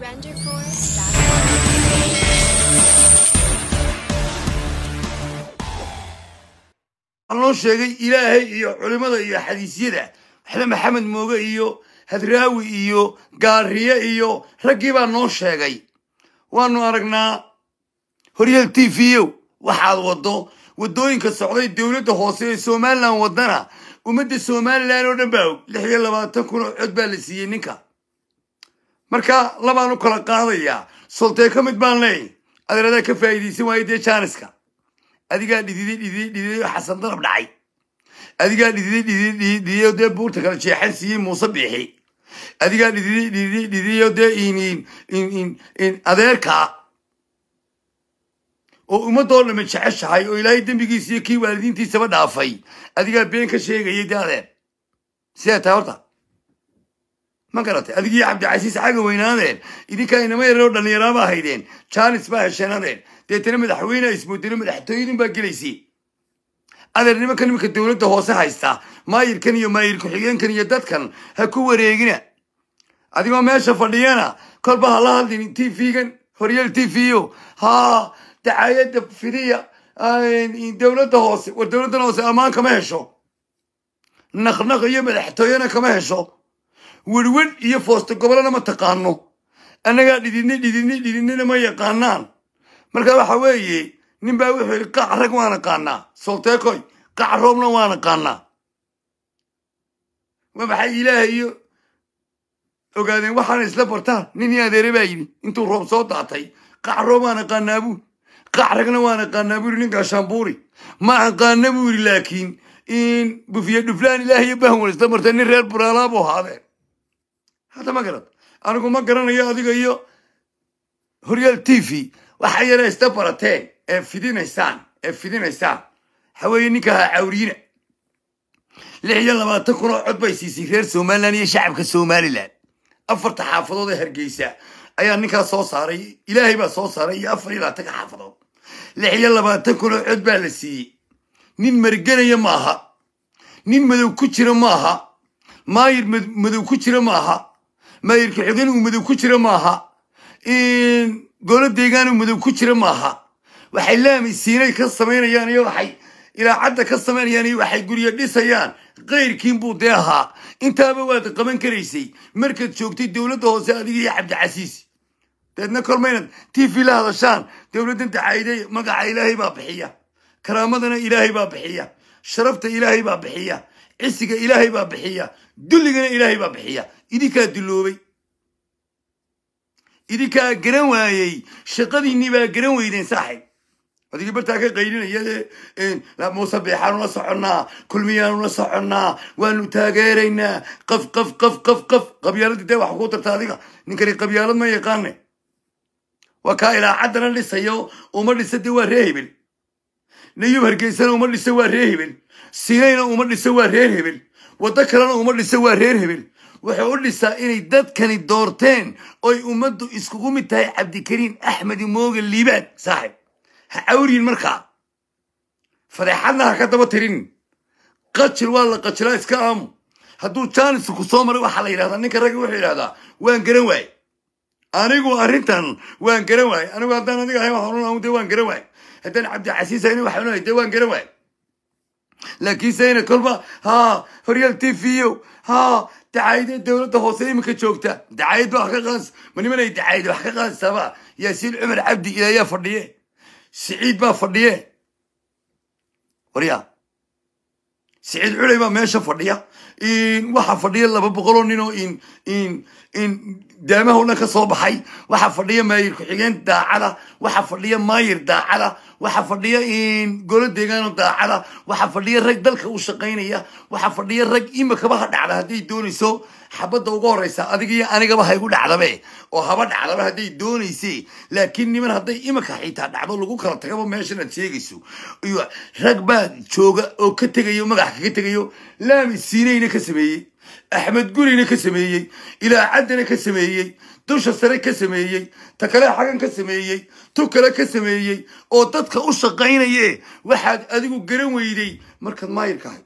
waxaa loo sheegay ilaahay iyo culimmada iyo xadiisyada maxle maxamed mooge iyo hadraawi iyo gaariye iyo raggii baa noo sheegay waanu aragnaa horyaal t v o waxaad waddo waddooyinka socday dowladda hoose ee somalilan waddana ummadda somalilan oo dhan baa og lix iyo labaatan kun oo cod baa la siiyey ninka markaa labaan u kala qaadayaa soltee ka mid baan leeyahy adeeradaa ka faa'iidaysan waaye dee jaaniska adigaa dhididay dhididay dhididay oo xasan darab dhacay adigaa dhididay dhididay dhididay dee buurta kale jeexan siiyey muuse biixi adigaa dhididay dhididay dhididay dee in adeerkaa oo ummaddoo dhama jeceshahay oo ilaahay dembigiisa iyo kii waalidiintiisaba dhaafay adigaa been ka sheegayay dee adeer sidaa tahay horta ma garatay adigii cabdicasiis xaga weynaadeen idinka inama yaroo dhallinyaraaba ahaydeen jaanis baa hesheenadeen deetana madaxweyne ismudiro madaxtooyadin baa gelaysiin adeernimo ka nimanka dowladda hoose haysta maayirkan iyo maayir ku-xigeenkan iyo dadkan ha ku wareegina adigoo meesha fadhiyana kolba ha la hadlin t v-gan horyeel t v o ha dacaayadda fidiya dowladda hoose war dowladdan hoose ammaan kama hesho naqnaq iyo madaxtooyana kama hesho werwen iyo fooste gobollana ma taqaano annagaa dhidinne dhidinne dhidinnena ma yaqaanaan marka waxa weeye nin baa wuxuu yidhi qac rag waan aqaanaa solteekoy qac roobna waan aqaanaa maxay ilaahay iyo ogaadeen waxaana isla bartaan ninii adeere baa yidhi intuu roob soo daatay qac roob waan aqaanaa buuri qac ragna waan aqaanaa buuri ninkaa shaambuuri ma aqaana buuri laakiin in bufiye dhuflaan ilaahiyo bahwan isla bartay nin reer buraalaa buu ahaadeen hadda ma garad anigu ma garanayo adiga iyo horyaal t v waxa yare isda barateen ee fidinaysaan ee fidinaysaan haweeye ninka ha cawriina lix iyo labaatan kun oo cod bay siisay reer somaliland iyo shacabka somalilan afarta xaafadood ee hargeysa ayaa ninkaa soo saaray ilaahay baa soo saaray iyo afar iyo labaatanka xaafadood lix iyo labaatan kun oo cod baa la siiyey nin margenaya aha nin madow ku jira ma aha maayir madow ku jira maaha maayirka xidin uu madow ku jira maaha golo deegaan uu madow ku jira maaha waxay laami siinay ka samaynayaan iyo waxay ilaacadda ka samaynayaan iyo waxay guryo dhisayaan kayrkiin buu dee ahaa intaaba waad qaban karaysay markaad joogtay dowladda hoose adiga iyo cabdicasiis deedna kormaynad t v la hadashaan dowladdan dacaayiday magaca ilaahay baa bixiya karaamadana ilaahay baa bixiya sharafta ilaahay baa bixiya cisiga ilaahay baa bixiya dulligana ilaahay baa bixiya idinkaa duloobay idinkaa garan waayey shaqadiinnii baa garan weydeen saaxib adigii bartaa ka qaylinaya muuse soconnaa kulmiyaanu la soconnaa waanu taageeraynaa qaf qaf qaf qaf qaf qabyaaladii dee waxa kuu tarta adiga ninkani qabyaalad ma yaqaane waa kaa ilaacaddana dhisayo uma dhisa de waa ree hebel nayub hargeysana uma dhisa waa ree hebel sinayna uma dhisa waa reer hebel waddo kalena uma dhisa waa reer hebel wuxuu u dhisaa inay dadkani doorteen oy ummaddu iskugu mid tahay cabdikariim axmedi mooga liibaad saaxib ha cawriyin markaa fadeexadna ha ka daba tirin qajil waa la qajilaa iska aamu hadduu jaanis ku soo maray waxaa la yidhahdaa ninka ragga wuxuu yidhahdaa waan garan waaye anigu arrintan waan garan waaye anigu haddaan adiga ahayn wax oran de waan garan waaye haddaan cabdicasiis ahayna waxaan ohay dee waan garan waaye laakiin sayna kolba haa horyaal t v o haa dacayada dowladda hoose iminka joogta dacayad ba wax ka qaans ma nimanay dacayad wax ka qaansaaba yaasiin cumar cabdi ilaayaa fadhiye siciid baa fadhiye warya siciid culey baa meesha fadhiya waxaa fadhiya laba boqol nin oo in daamaha o dhan ka soo baxay waxaa fadhiya maayir ku-xigeen daacada waxaa fadhiya maayir daacada waxaa fadhiya golo deegaano daacada waxaa fadhiya rag dalka u shaqaynaya waxaa fadhiya rag imikaba ha dhacda hadday doonayso xabadda uga horeysa adiga iyo anigaba ha dhacdabe oo haba dhacdaba hadday doonayse laakiin niman hadday imika xitaa dhacdo lagu kala tagaba meeshan aad sheegayso iyo rag baa jooga oo ka tegayo magax kaga tegayo laami siinayna ka sameeyey axmed gurina ka sameeyey ilaa caddana ka sameeyey dusha sare ka sameeyey ta kale xagan ka sameeyey tu kale ka sameeyey oo dadka u shaqaynaye waxaad adigu garan weyday markaad maayirkahay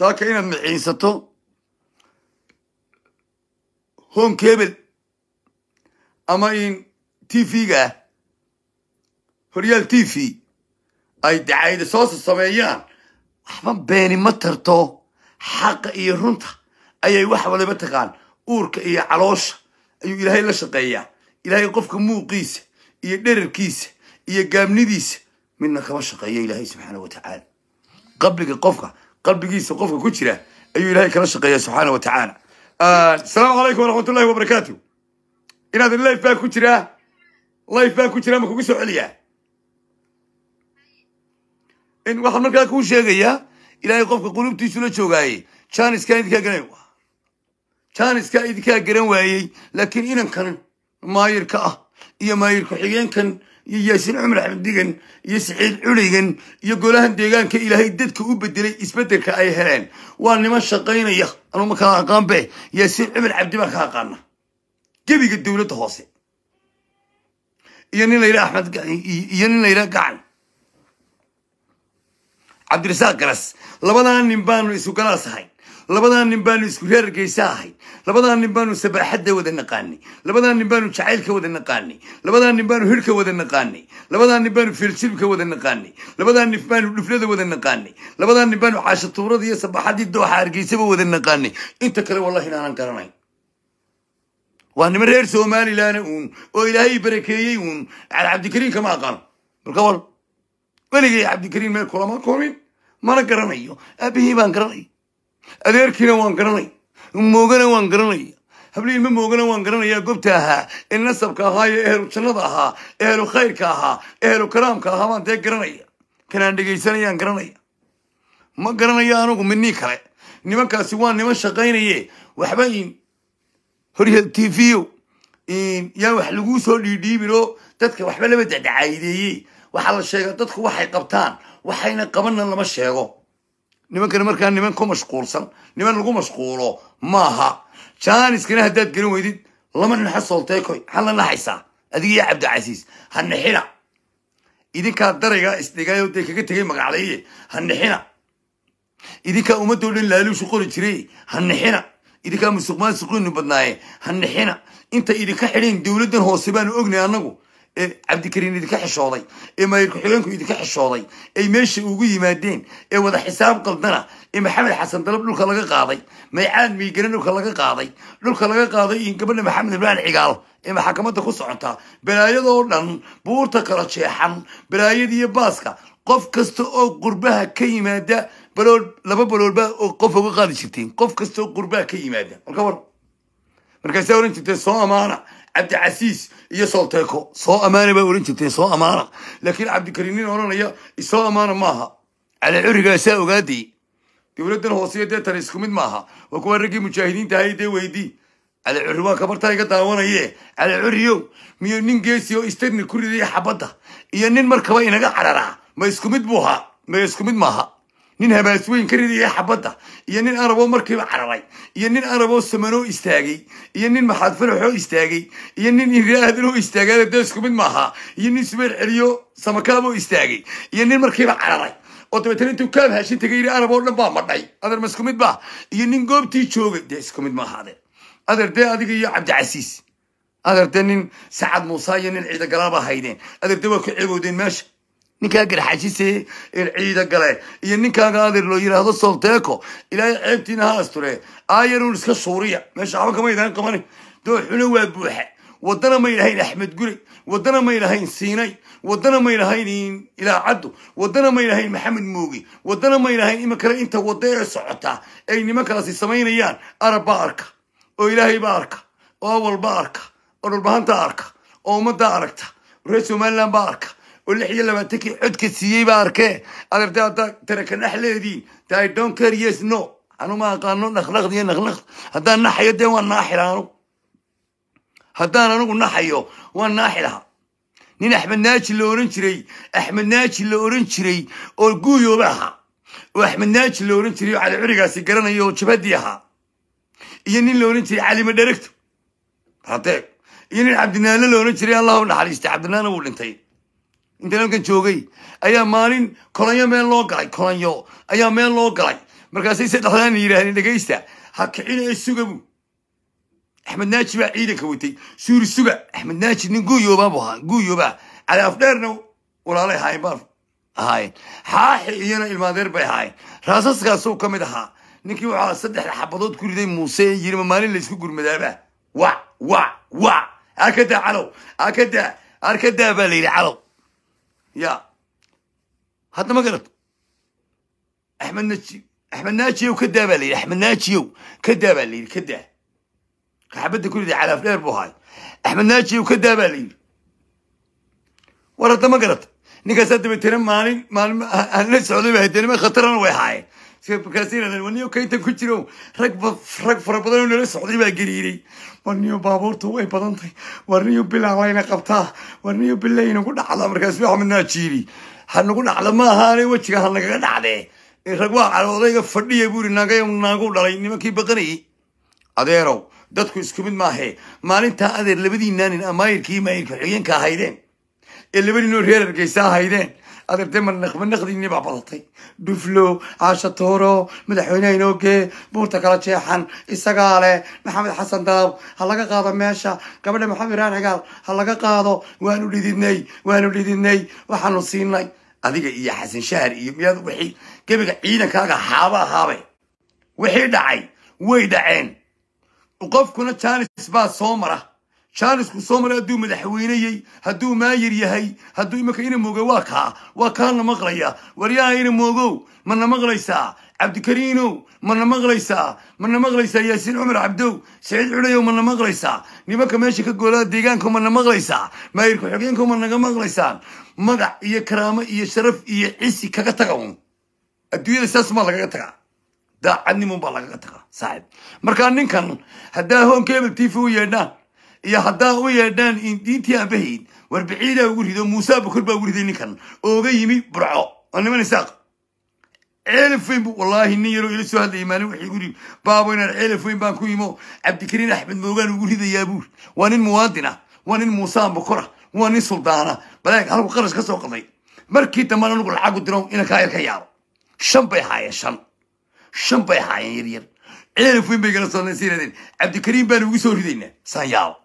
saaka inaad maciinsato home kabel ama in t v-ga ah horyaal t ay dacayda soosa sameeyaan waxba beeni ma tarto xaqa iyo runta ayay wax waliba taqaan uurka iyo caloosha ayuu ilaahay la shaqeeyaa ilaahay qofka muuqiisa iyo dherarkiisa iyo gaabnidiisa midna kama shaqeeyo ilaahay subxaana wa tacaala qabriga qofka qalbigiisa qofka ku jira ayuu ilaahay kala shaqeeya subxaana watacaala asalaamu ah, calaykum waraxmat ullahi wabarakaatu inaad life baa ku jiraa life baa ku jiraa ma kugu soo celiyaa waxaan markaa kuu sheegayaa ilaahay qofka la joogaayey janiska idinkaa garan janiska idinkaa garan waayey laakiin inankan maayirka ah iyo maayir ku-xigeenkan iyo yaasin cumar cabdigan iyo saciid culaygan iyo golahan deegaanka ilaahay dadka u bedelay isbeddelka ay heleen waa niman shaqaynaya anuu makaa aqaanbe yaasin cumar cabdi baan ka aqaana gebiga dowladda hoose iyo nin layidha axmed iyo nin layidhaha gacan cabdirasaaq garas labadaa nin baanu isu galaas ahayn labadaa nin baanu isku reer geysa ahayn labadaa nin baanu sabaaxadda wada naqaanay labadaa nin baanu jacaylka wada naqaanay labadaa nin baanu hirhka wada naqaanay labadaa nin baanu filjibka wada naqaanay labadaa nin baanu dhuflada wada naqaanay labadaa nin baanu caashatuurada iyo sabaaxaddii dooxa hargeysaba wada naqaanay inta kale wallahi inaanan garanayn waa nima reer somalilana uun oo ilaahay barakeeyey uun cabdikariin kama aqaano marka wal weligay cabdikariim meel kulama kulmin mana garanayo aabihii baan garanay adeerkiina waan garanay moogana waan garanaya habliilma moogana waan garanaya gobta ahaa ee nasabka ahaa iyo ehelu jannada ahaa ehelu khayrka ahaa ehelu karaamka ahaa baan dee garanaya kanaan dhegaysanayaan garanaya ma garanaya anugu midnii kale nimankaasi waa niman shaqaynaye waxba horya tv yo yaa wax laguu soo dhiidhiibin dadka waxba laba dadacaayideeye waxaa la sheegaa dadku waxay qabtaan waxayna qabanna lama sheego nimankana markaa niman ku mashquulsan niman lagu mashquulo maaha jaaniskana haddaad gelin weydid lama naxo soolteekoy hala naxaysaa adiga iyo cabdicasiis hanixina idinkaa darayga isdhigaayoo dee kaga tegay magaclaye hanixina nixina idinkaa ummaddoo dhan laaluushu qori jiray hanixina idinkaa musuq badnaaye hanixina nixina inta idinka xidhayn dowladdan hoose baanu ognay annagu ee cabdikariin idinka xishooday ee maayir ku-xigeenku idinka xishooday ay meesha ugu yimaadeen ee wada xisaab qaldana ee maxamed xasan dalab dhulka laga qaaday maycaan miigaran dhulka laga qaaday dhulka laga qaaday gabadha maxamed ibraan cigaal ee maxakamadda ku socota balaayadoo dhan buurta kala jeexan balaayadiiyo baaska qof kasta oo qurbaha ka yimaada balood laba baloodbaa oo qof uga qaadi jirteen qof kasta oo qurbaha ka yimaada markaasaa oran jirtee soo amaana cabdicasiis iyo solteko soo amaana bay oran jirtay soo amaana laakiin cabdikariimnin odhanaya soo amaana maaha calaa curigaasaa ogaadii dowladdan hooseiyo dee tan isku mid maaha waa kuwa raggii mujaahidiinta ahay dee weydii calaa curri waa kabartaa iga daawanaye calaa curriyow miyo nin geesi oo istarni ku ridaya xabadda iyo nin markaba inaga cararaa ma isku mid buuhaa ma isku mid maaha نين هباسوين كريدي يا حبطة ينين أربو مركي بحرري ينين أربو سمنو استاجي ينين محافل حو استاجي ينين إيرادلو استاجي لدرس كمين ماها ينين سمير عريو سمكابو استاجي ينين مركي بحرري أوتوماتيكي تو كان هاشين تغير أربو لبا مرعي أدر مسكومين با ينين غوب تي شوغ درس كمين ماها أدر دي أدر يا عبد العزيز أدر دنين سعد موسى ينين عيد قرابة هايدين أدر دوك عيبودين ماشي ninkaa garxajise ciida gale iyo ninkaaga adeer loo yidhaahdo solteeko ilaahay ceebtiina ha asture aayarun iska suuriya meesha waxba kama idaan qabani dooxuna waa buuxa waddana maydhahayn axmed gure waddana maydhahayn siinay waddana maydhahayn ilaacaddu waddana maydhahayn maxamed muugi waddana maydhahayn ima kale inta wadda ee socota ay nimankaasi samaynayaan arabbaa arka oo ilaahay baa arka oo awalba arka oo dhulbahanta arka oo ummadda aragta reer somalilan baa arka oo lix iyo labaatankii codka siiyey baa arkee adarta haddaa tarakan axleediin tahay don carries no anuma aqaano dhaqdhaqd iyo naqnaqd haddaan naxayo dee waan naaxila anugu haddaan anugu naxayo waan naaxilaha nin axmed naaji la oran jiray axmed naaji la oran jiray oo guuyooba ahaa oo axmed naaji la oran jiray oo cali curigaasi garanaya oo jabadii ahaa iyo nin la oran jiray calima dheregto hadeeg iyo nin cabdinaano la oran jiray allah u naxariistay cabdinaano wuu dhintay intaneelkan joogay ayaa maalin kolonyo meel loo galay kolonyo ayaa meel loo galay markaasay saddexdaana yidhaahdeen dhegaysta ha kicin ee suga buu axmed naaji baa ciidanka watay suuri suga axmed naaji nin guuyoobaabu ahaa guuyoobaa calaaf dheerna walaalay ahaayeen baa ahaayeen xaaxi iyona ilmaadeer bay ahaayeen raasaskaasuu ka mid ahaa ninkii waxaa saddexda xabadood ku riday muuse yiri ma maalin laysku gurmadaaba wa wa wa arkadaa calow arkadaa arkadaa baa la yidhi calow يا هات المغرب حملناتشي حملناتشي وكذاب علي حملناتشي كذاب علي كذاب حبيت كل دي على فلير بو هاي بوهاي حملناتشي وكذاب علي ورا قلت نيكا سد بتنم مالي مال هل سعودي بهتنم خطرنا ويحاي niyo kaynta ku jiro rag fara badan nala socday baa gariiray war baabuurtu way badan tahay war bilaalayna qabtaa war niyo bilaynagu dhacda markaas axmednaajiiri hanagu dhacda ma ahaane wejiga hanagaga dhacde rag waa caloodaga fadhiya buu yiri naga naagu dhalay nimankii baqanayay adeerow dadku isku mid maahe maalintaa adeer labadii naanin amaayirkii maayirka xigeenka ahaydeen ee labadiinoo reer hargeysa ahaydeen adeertee manaqmanaqdiinii baa badatay duflo caasha tooro madaxweyneha inoo buurta kala jeexan isagaa leh maxamed xasan dalab ha laga qaado meesha gabadha maxamed raan xagaal ha laga qaado waanu dhididnay waanu dhididnay waxaanu siinay adiga iyo xasan shahar iyo miyaad wixii gebiga ciidankaaga haaba ahaabe wixii dhacay way dhaceen qofkuna janis baa soo mara jaanisku soomali hadduu madaxweyneyey hadduu maayir yahay hadduu imanka ina mooga waa kaa waa kaana maqlaya waryaha ina moogow mana maqlaysaa cabdikariinow mana maqlaysaa mana maqlaysaa yaasiin cumar cabdow saciid culayow mana maqlaysaa nimanka meesha ka goolaa deegaanka mana maqlaysaa maayir ku-xigeenka managa naga maqlaysaan magac iyo karaamo iyo sharaf iyo cisi kaga taga un adduunyada saas maa lagaga taga daacadnimo baa lagaga taga saaxib markaa ninkan haddaa hoonkeebel t v u yeedhaan iyo haddaa u yeedhaan diintii aabahayd warbixiidaa ugu rido muuse abakor baa ugu riday ninkan ooga yimi burco oo niman isaaq ceelaf bu wallaahi nin yaroo ila soo hadlayay maalin waxay igu yidhi baabo inaan ceelaf baan ku imo cabdikariin axmed moogaan ugu ridayaa buur waa nin muwaadin ah waa nin muuse abakora ah, waa nin suldaana ah. balaag halku qarash ka soo qaday markii dambaan anugu lacagu diro ina kaa yar shan bay haayeen shan shan bay haayeen yaryar ceelaf bay gala soo cabdikariin baan ugu soo ridaynaa saan yaabo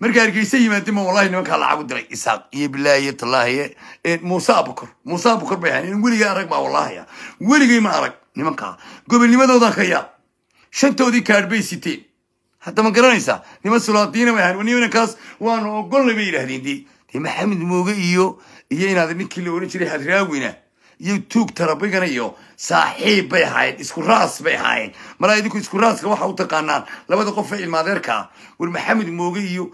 markaa hargeysa yimaadeen ma wallahi nimankaa lacagu diray isaaq iyo bilaahi iyo tallaahi muuse abukor muuse abukor bay ahayn weligay arag baa wallaahi ah. weligay ma arag nimankaa gobolnimadoodan ka yaab shantoodii kaadh bay siteen hadda ma garanaysaa niman sulaadiina bay ahayn nimankaas waanu ogolnay bay yidhaahdeen dee maxamed mooge iyo iyo inaad ninkii la ohan jiray hadraawina youtube tarabigana iyo saaxiib bay ahaayeen isku raas bay ahaayeen malaa idinku isku raaska waxa u taqaanaan labada qof ee ilmaadeerkaa ah, war maxamed mooge iyo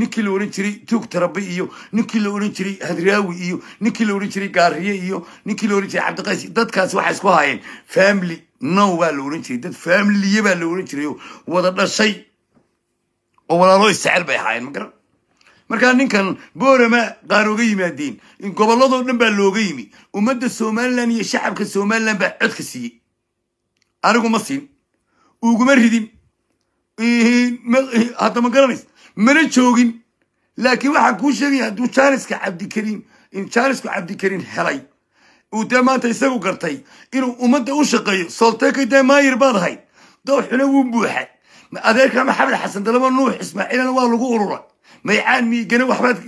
ninkii la oran jiray tuug tarabe iyo ninkii la oran jiray hadraawi iyo ninkii la oran jiray gaariye iyo ninkii la oran jiray cabdiqays dadkaasi waxay isku ahaayeen family now baa la oran jiray dad familiye baa la oran jiray oo wada dhashay oo walaaloo isjecel bay ahaayeen magaran markaa ninkan boorama qaar oga yimaadeen gobolladoo dhan baa looga yimi ummadda somalilan iyo shacabka somalilan baa codka siiyey anigu ma siin uguma ridin hadda ma garanays mana joogin laakiin waxaan kuu sheegaya hadduu jaaniska cabdikariim janisku cabdikariim helay uu dee maanta isagu gartay inuu ummadda u shaqeeyo soolteeka dee maayir baad ahayd dowxuna wuu buuxa adeerka maxamed xasan dalaba nuux ismaaciilana waa lagu ururay maycaan miigana waxbaad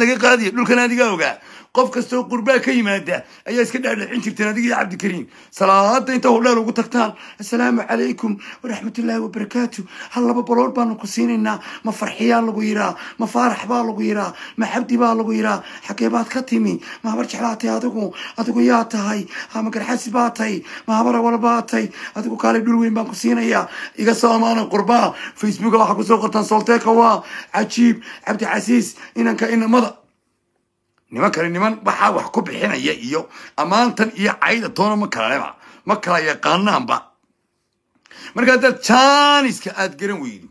laga qaadiya dhulkan adigaa ogaa qof kastoo qurbaa ka yimaada ayaa iska dhaadhacin jirteen adiga iyo cabdikariim salaada inta hodheel ugu tagtaan assalaamu calaykum waraxmatullaahi wabarakaatu hal laba balood baanu ku siinaynaa ma farxiyaa lagu yiraa ma faarax baa lagu yiraa ma xabdi baa lagu yiraa xagee baad ka timi mahabar habar jeclaatay adigu adigu yaa tahay ma garxasi baa tahay ma habar awal baa tahay adigu kaalay dhul weyn baan ku siinayaa iga soomaana qurbaa facebooka waxaa kusoo qortaan solteeka waa cajiib cabdicasiis inanka inamada niman nimankani niman waxaa wax ku bixinaya iyo ammaantan iyo cayda toona ma kala ma kala yaqaanaanba marka haddaad janiska aad garan weydo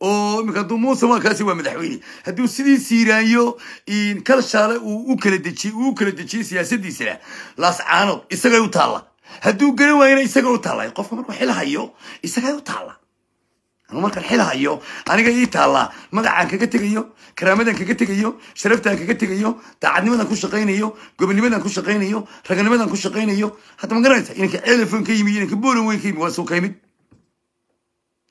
oo imika hadduu muuse maalkaasi waa madaxweyne hadduu sidii siiraanyo kalshaale uu u kala dejiy uu u kala dejiyay siyaasaddiisana laascaanood isagay u taalla hadduu garan waayana isagay u taalla qofka markuu xil isagay u taalla anu markan xil aniga ii taallaa magacaan kaga tegayo karaamadan kaga tegayo sharaftaan kaga tegayo daacadnimadan ku shaqaynayo gobonimadan ku shaqaynayo raganimadan ku shaqaynayo hadda ma garanaysa inanka elefon ka yimi inanka bolan weyn ka yimi waa soo kaymin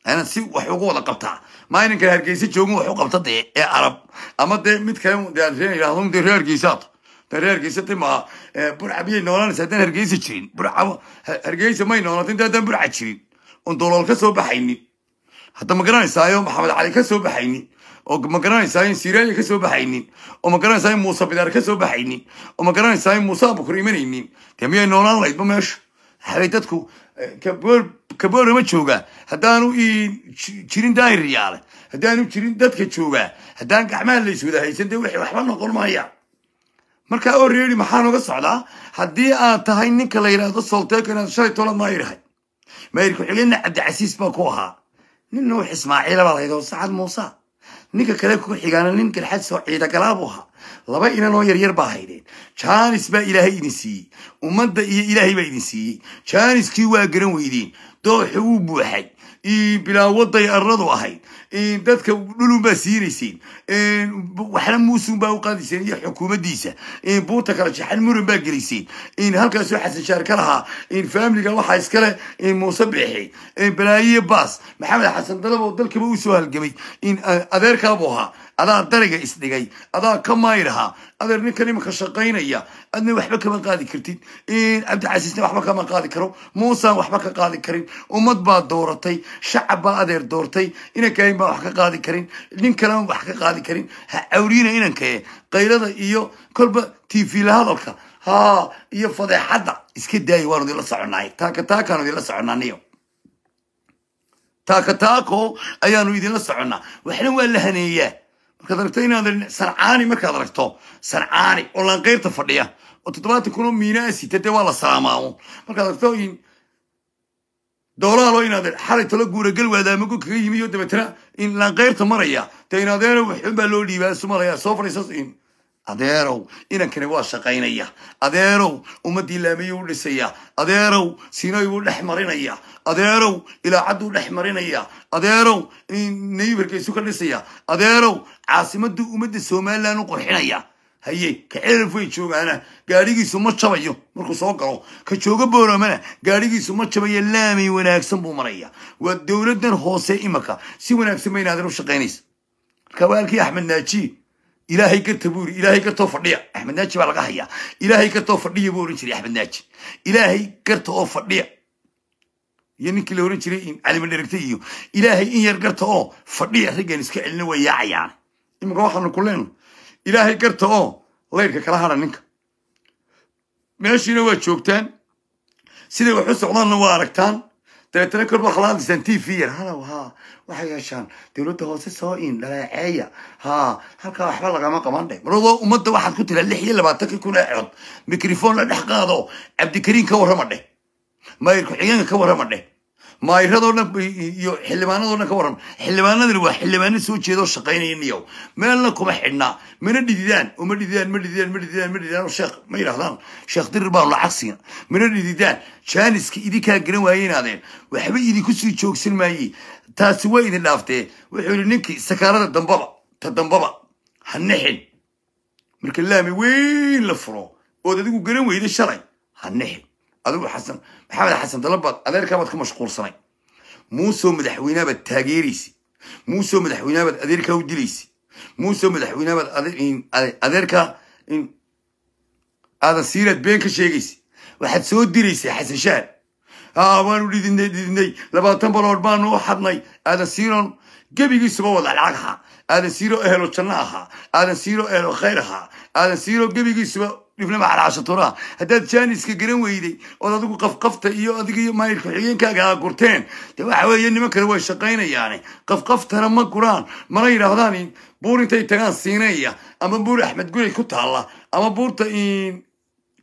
ana si wax ugu wada qabtaa maa inankan hargeysa joogin wax u qabta dee ee arab ama dee mid kale de ree hargeysaad de ree hargeysa haddaan hargeysa jirin burca hargeysa may noolato inta burca jirin oon dolool ka soo baxaynin hadda ma garanaysaayo maxamed cali ka soo baxaynin oo ma garanaysaayo in siraalia ka soo baxaynin oo ma garanaysayo muuse bidaar ka soo baxaynin oo ma garanaysayo muuse abukur imanaynin dee miyay noolaan laydba meesha waxaaway dadku eh, kaboorama joogaa haddaanu jirin daahir yaale haddaanu jirin dadka joogaa haddaan gacmaan layswada haysan dee wixii waxba noqon maaya markaa oo reeri maxaa noga socdaa haddii aad tahay ninka la yidhaahdo solteeko inaad shalay tolad maayirhay maayirka xuleedna cabdicasiis baa ku ahaa نوح إسماعيل والله إذا وصعد موسى نيكا كلاكو حيقانا ننك الحدس وعيدا قلابوها لابا إنا نو يرير باهايدين چانس با إلهي نسي ومد دا إلهي با نسي چانس كيوا قرن ويدين دو حبوب بوحي إي بلا وضي أرضو أهيد dadka baa siinayseen waxna muusun baa u qaadayseen iyo xukuumaddiisa buurta kale jaxan muran baa in halkaasoo xasan shaar ka lahaa in faamiliga waxaa iskale in muuse biixi balaayiyo baas maxamed xasan dalab oo dalkaba usoo halgamay adeerkaabuu ahaa adaa dariga isdhigay adaa ka maydhaha adeer ninkan imanka shaqaynaya adna waxba kama qaadi kartid cabdicasiisna waxba kama qaadi karo muusaan waxba ka qaadi karin ummad baa dooratay shacab baa adeer doortay inankain baan wax ka qaadi karin nin kalema wax ka qaadi karin ha cawriina inankae qaylada iyo kolba tv la hadalka ha iyo fadeexadda iska daaya waanu idinla soconnahay taakataakaanu idinla soconnaaniyo taakataako ayaanu idinla soconnaa waxna waa la haneeyaa markaad aragto inaad sancaani markaad aragto sancaani oo laanqeyrta fadhiya oo toddobaatan kunoo miinaa sita dee waa la salaamaa markaad aragto in doolaalo inaad xalay talo guuragel waadaamago kaga yimi oo dabeetana in laanqeyrta maraya dee inaadeena waxun baa loo dhiibaa sumalaya soo fadhiisa adeerow inankani waa shaqaynaya adeerow ummaddii laamiyuu u dhisaya adeerow sinoy buu dhex marinaya adeerow ilaacadduu dhex marinaya adeerow neybarkaisu ka dhisaya adeerow caasimaduu ummadda somalilan u qurxinaya haye ka ceelaf way joogaana gaadhigiisu ma jabayo markuu soo galo ka joogo booramana gaadhigiisu ma jabayo laamay wanaagsan buu maraya waa dowladdan hoose imanka si wanaagsan bayna adan u shaqaynaysa marka axmed naaji ilaahay garta buu yiri ilaahay gartoo fadhiya axmed naaji baa laga hayaa ilaahay gartoo fadhiya buu oran jiray axmed naaji ilaahay garta oo fadhiya iyo ninkii la oran jiray calimadheragta iyo ilaahay in yar garta oo fadhiya raggan iska celina waa yaacayaan iminka waxaanu ku leenahay ilaahay garta oo leyrka kala hara ninka meeshiina waa joogtaan siday wax u socdaanna waa aragtaan dabeetana kolba hollandsan t v yan er, halow ha waxay yeeshaan dowladda hoose soo in dhaleeceeya ha halkaa waxba lagama qabandhe maradoo ummadda waxaad ku tiraa lix iyo labaatanka kun ee cod mikrofon la dhex qaado cabdikariin ka warrama dheh mayr ku-xigeenka ka warrama dheh maayiradooo dhan iyo xildhibaanadoo dhan ka warran xildhibaanadani waa xildhibaano soo jeedoo shaqaynaya niyow meelna kuma xidhnaa mana dhididaan oo ma dhididaan ma dhididaan ma dhididaan ma dhididaan oh, sheekh ma yidhahdaan sheekh dirir baa lacag siina mana dhididaan jaaniska idinkaa garan waaye inaadeen waxba idinku sii joogsan maayey taasi waa idin dhaaftee wuxuu yidhi ninkii sakaalada dambaba ta dambaba ha nixin marka laami weyn la furo ood adigu garan weyde shalay ha nixin adigu xasan maxamed xasan dalabaad adeerkaabaad ka mashquulsanay muusoo madaxweyneabaad taageeraysi muusoo madaxweyneabaad adeerkaa u dilaysi muusoo madaxweyneabaad adeerkaa aadan siiraad been ka sheegaysa waxaad soo diraysaa xasan shaad haa waanu dhidinay dhididnay labaatan balood baanu u xadnay aadan siiron gebigiisuba wada lacag ahaa aadan siiro ehelo janno ahaa aadan siiro ehelo khayr ahaa aadan siiro gebigiisuba dhibnima calaashatura haddaad jaaniska garan weyday ood adigu qafqafta iyo adiga iyo maayil ku-xigeenkaaga a gurteen de waxa weeye niman kale way shaqaynayaane qafqaftana ma guraan mana yidhaahdaan buur intay tagaan siinaya ama buur axmed guley ku taalla ama buurta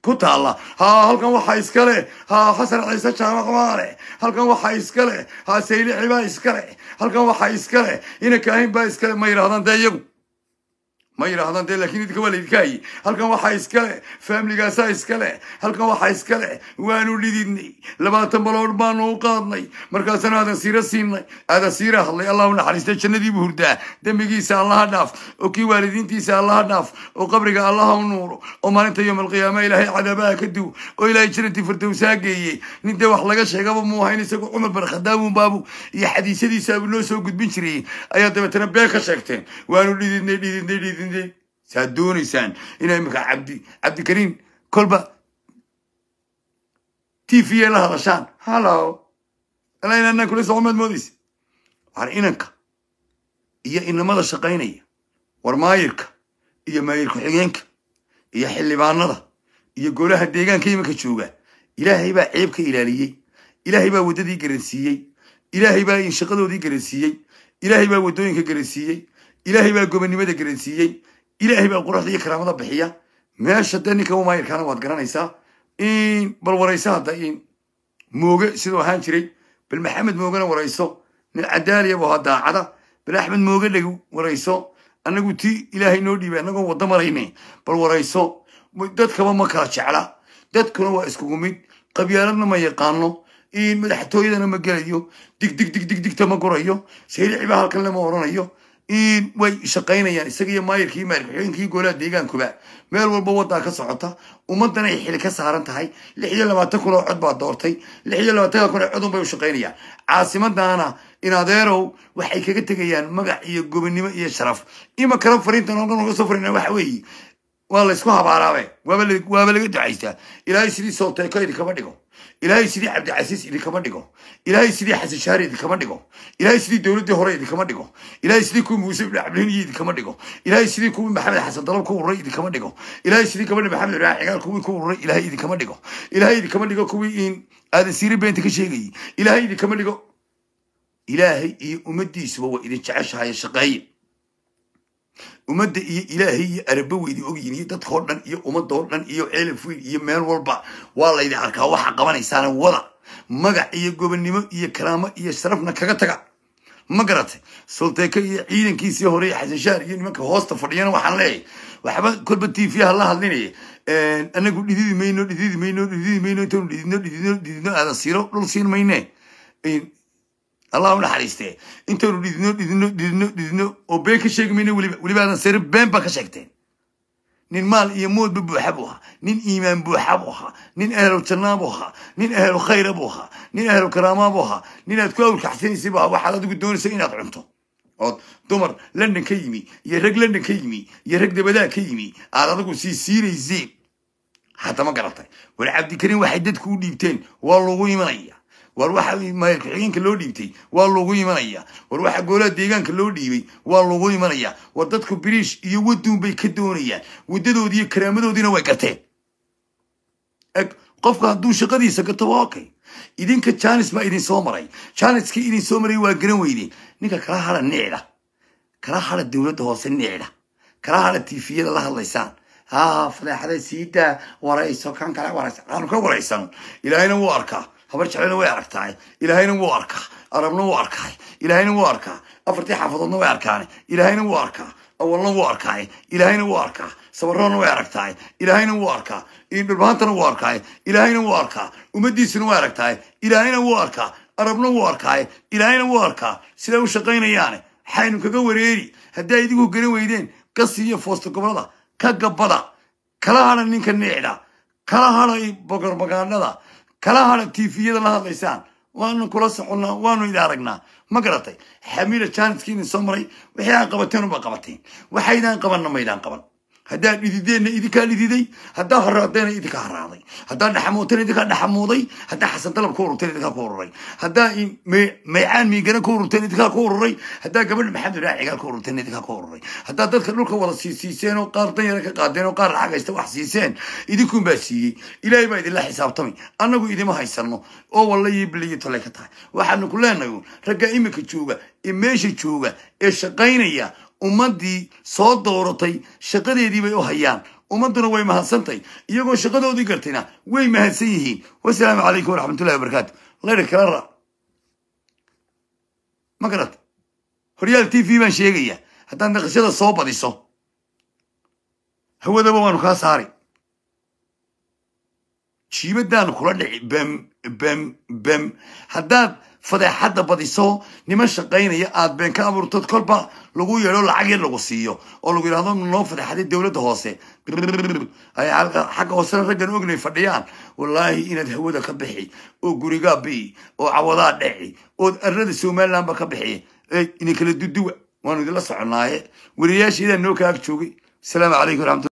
ku taalla ha halkan waxaa iska leh ha xasan ciise jaamac waa halkan waxaa iska leh ha saylicibaa iska leh halkan waxaa iska leh ina kaahin baa iska ma yidhahdaan de iyagu ma yidhaahdaan dee laakiin idinka waa laydinka hayey halkan waxaa iska leh faamiligaasaa iska leh halkan waxaa iska leh waanu dhididnay labaatan balood baanu u qaadnay markaasana aadan siiro siinay aadan siira hadlay allahu naxariista jannadiibu hurdaa dembigiisa allaha dhaaf oo kii waalidiintiisa allaha dhaaf oo qabriga allaha u nuuro oo maalinta yowmalqiyaama ilaahay cadaabaha ka duw oo ilaahay jannatii firdowsaa geeyey nin dee wax laga sheegaba muu hayn isagoo cumar barkhadaabun baabu iyo xadiisyadiisa abuu noo soo gudbin jirayey ayaa dabeetana been ka sheegteen waanu dhididnay dhididnay dhididnay timide saad doonaysaan ina imika abdi cabdikariim kolba t v a la hadashaan hallo ala inaanan kula socomaad moodaysa war inanka iyo inamada shaqaynaya war maayirka iyo maayir ku-xigeenka iyo xildhibaanada iyo golaha deegaanka iminka jooga ilaahay baa ceeb ka ilaaliyey ilaahay baa waddadii garansiiyey ilaahay baa shaqadoodii garansiiyey ilaahay baa waddooyinka garansiiyey ilaahay baa gobanimada garansiiyey ilaahay baa quruxda iyo karaamada bixiya meesha dee ninka umayirkaana waad garanaysaa in bal warayso hadda in mooge siduu ahaan jiray bal maxamed moogena warayso nin cadaaliya buu ahaa daacada bal axmed mooge dheg warayso annagu tii ilaahay noo dhiibay annagoo wadda marayne bal warayso dadkaba ma kala jecla dadkuna waa iskugu mid qabyaaladna ma yaqaano madaxtooyadana ma gelayo digdigdigdigdigta ma gurayo sayrixiba halkanlama oranayo way shaqaynayaan isaga iyo maayirkii maalik xogeenkii golaha deegaankuba meel walba waddaa ka socota ummaddan ay xili ka saaran tahay lix iyo labaatan kun oo cod baa doortay lix iyo labaatan kun oo codun bay u shaqaynayaan caasimadana inadeerow waxay kaga tegayaan magac iyo gobonnimo iyo sharaf ima kala oo dhan oga soo farina waxa weeye waa laysku ysku waaba laga ducaystaa ilaahay sidii sowteyko idinkama dhigo ilaahay sidii cabdicasiis idinkama dhigo ilaahay sidii xasan shaari idinkama dhigo ilaahay sidii dowladdii hore idinkama dhigo ilaahay sidii kuwii muuse ibnu cabdilin iyo idinkama dhigo ilaahay sidii kuwii maxamed xasan dalab ku ururay idinkama dhigo ilaahay sidii gabadhi maxamed ibraahim xigaal kuwii ku ururay ilaahay idinkama dhigo ilaahay idinkama dhigo kuwii in aadan siiri beenta ka sheegayay ilaahay idinkama dhigo ilaahay iyo ummaddiisuba waa idin jeceshahaye shaqeeye ummadda iyo ilaahay iyo araba weydi ogyihin iyo dadkoo dhan iyo ummadoo dhan iyo ceelafweyn iyo meel walba waa laydin arkaa waxa qabanaysaana wada magac iyo gobonnimo iyo karaamo iyo sharafna kaga taga ma garatay sulteyka iyo ciidankiisii hore iyo xasashaar iyo nimanka hoosta fadhiyana waxaan leeyahay waxba kolba tv ha la hadlinaya anagu dhididi mayno dhididi mayno dhididi mayno intaynu dhididno dhididno dhididno aada siiro dhul siin allah u naxariistee intaynu dhidino dhidino dhidino dhidino oo been ka sheegi mayno weliba weliba been baa ka sheegteen nin maal iyo moodba buuxa buu ahaa nin iimaan buuxa buu ahaa nin ahlu jannaa buu ahaa nin ahlu khayra buu ahaa nin ahlu karaamaa buu ahaa aad ku awrkaxsanaysa buu ahaa waxaad adigu doonaysa inaad cunto ood dumar london ka yimi iyo rag london ka yimi iyo rag dabadaa ka yimi aad adigu sii siinayseen haddama garatay war cabdikariin waxay dadku u dhiibteen waa lagu imanaya war waxa madaxigeenka loo dhiibtay waa lagu imanaya war waxa goolaha deegaanka loo dhiibay waa lagu imanaya war dadku biriish iyo waduun bay ka doonayaan waddadoodii karaamadoodiina way garteen qofka hadduu shaqadiisa garto waa okay idinka janis baa idin soo maray janiskii idin soo maray waa garan weydeen ninka kala hara nicda kala hara dowladda hoose nicda kala hara tifiyada la hadlaysaan ha fadeexada siidaa warayso kan kale warayso aanu ka waraysan ilaahayna wuu arkaa habar jecelna way aragtaay ilaahayna wuu arkaa arabna wuu arkaay ilaahayna wuu arkaa afartii xaafadoodna way arkaane ilaahayna wuu arkaa awalna wuu arkaay ilaahayna wuu arkaa sabaroodna way aragtaay ilaahayna wuu arkaa dhulbaantana wuu arkaay ilaahayna wuu arkaa ummaddiisina way aragtahay ilaahayna wuu arkaa arabna wuu arkaay ilaahayna wuu arkaa siday u shaqaynayaane waxaynu kaga wareeri hadday idigu garan weydeen gasi iyo foosta gobolada ka gabbada kala hadha ninka niicda kala hadha bogormagaanada kala hadha tvyada la hadlaysaan waanu kula soconnaa waanu idi aragnaa ma garatay xamiila jaaniskiinin soo maray waxay aan qabateenunbaa qabateen waxaydaan qabanna maydaan qaban haddaan idideenna idinkaan ididay haddaan haraadeena idinka haraaday haddaan dhaxamuutana idinkaa dhaxamuuday haddaan xasantalab ku ururtana idinkaa ku ururay haddaan maycaan miigana ku ururtana idinkaa ku ururay haddaan gabadha maxamed raacigaa ku ururtana idinkaa ku ururay haddaan dadka dhulka wada siisiiseen oo qaar danyara ka qaadeen oo qaar lacag haysta wax siiseen idinkuun baa siiyey ilaahay baa idinla xisaabtamay annagu idima haysano oo wallayi biliyi tolay ka tahay waxaanu ku leenahay ragga ummaddii soo dooratay shaqadeedii bay u hayaan ummadduna way mahadsantay iyagoo shaqadoodii gartayna way mahadsan yihiin wasalaamu calaykum waraxmatullahi wabarakaatu layra kala ma garat horyaal t v baan sheegaya haddaad naqashada soo badiso hawadaba waanu kaa saari jiibadaanu kula dhici bem bem bem haddaad fadeexadda badiso niman shaqaynaya aad been ka abuurtood kolba lagu yeedho lacag yar lagu siiyo oo lagu yidhahdo noo fadeexaday dowladda hoose xagga hoosena raggan ognay fadhiyaan wallaahi inaad hawada ka bixi oo gurigaa bii oo cawadaa dheci ood arrada somalilandba ka bixi idin kala duduwa waanu idinla soconaaye weriyaasha idaa noo kaag joogay asalaamu calaykum raxmatu